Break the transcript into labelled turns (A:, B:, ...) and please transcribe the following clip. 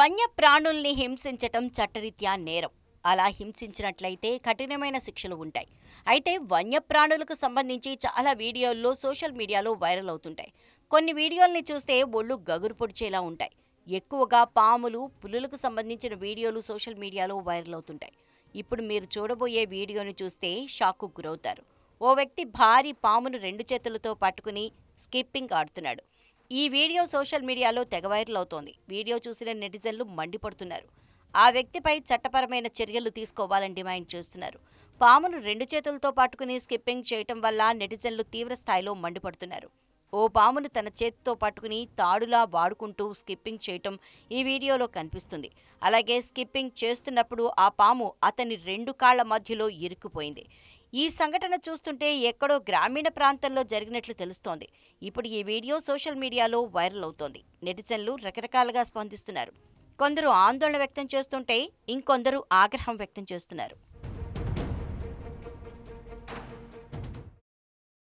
A: వన్యప్రాణుల్ని హింసించటం చట్టరీత్యా నేరం అలా హింసించినట్లయితే కఠినమైన శిక్షలు ఉంటాయి అయితే వన్యప్రాణులకు సంబంధించి చాలా వీడియోల్లో సోషల్ మీడియాలో వైరల్ అవుతుంటాయి కొన్ని వీడియోల్ని చూస్తే ఒళ్ళు గగురు పొడిచేలా ఉంటాయి ఎక్కువగా పాములు పులులకు సంబంధించిన వీడియోలు సోషల్ మీడియాలో వైరల్ అవుతుంటాయి ఇప్పుడు మీరు చూడబోయే వీడియోను చూస్తే షాక్కు గురవుతారు ఓ వ్యక్తి భారీ పామును రెండు చేతులతో పట్టుకుని స్కిప్పింగ్ ఆడుతున్నాడు ఈ వీడియో సోషల్ మీడియాలో తెగ వైరల్ అవుతోంది వీడియో చూసిన నెటిజన్లు మండిపడుతున్నారు ఆ వ్యక్తిపై చట్టపరమైన చర్యలు తీసుకోవాలని డిమాండ్ చేస్తున్నారు పామును రెండు చేతులతో పట్టుకుని స్కిప్పింగ్ చేయటం వల్ల నెటిజన్లు తీవ్ర స్థాయిలో మండిపడుతున్నారు ఓ పామును తన చేతితో పట్టుకుని తాడులా వాడుకుంటూ స్కిప్పింగ్ చేయటం ఈ వీడియోలో కనిపిస్తుంది అలాగే స్కిప్పింగ్ చేస్తున్నప్పుడు ఆ పాము అతని రెండు కాళ్ల మధ్యలో ఇరుక్కుపోయింది ఈ సంఘటన చూస్తుంటే ఎక్కడో గ్రామీణ ప్రాంతంలో జరిగినట్లు తెలుస్తోంది ఇప్పుడు ఈ వీడియో సోషల్ మీడియాలో వైరల్ అవుతోంది నెటిజన్లు రకరకాలుగా స్పందిస్తున్నారు కొందరు ఆందోళన వ్యక్తం చేస్తుంటే ఇంకొందరు ఆగ్రహం వ్యక్తం చేస్తున్నారు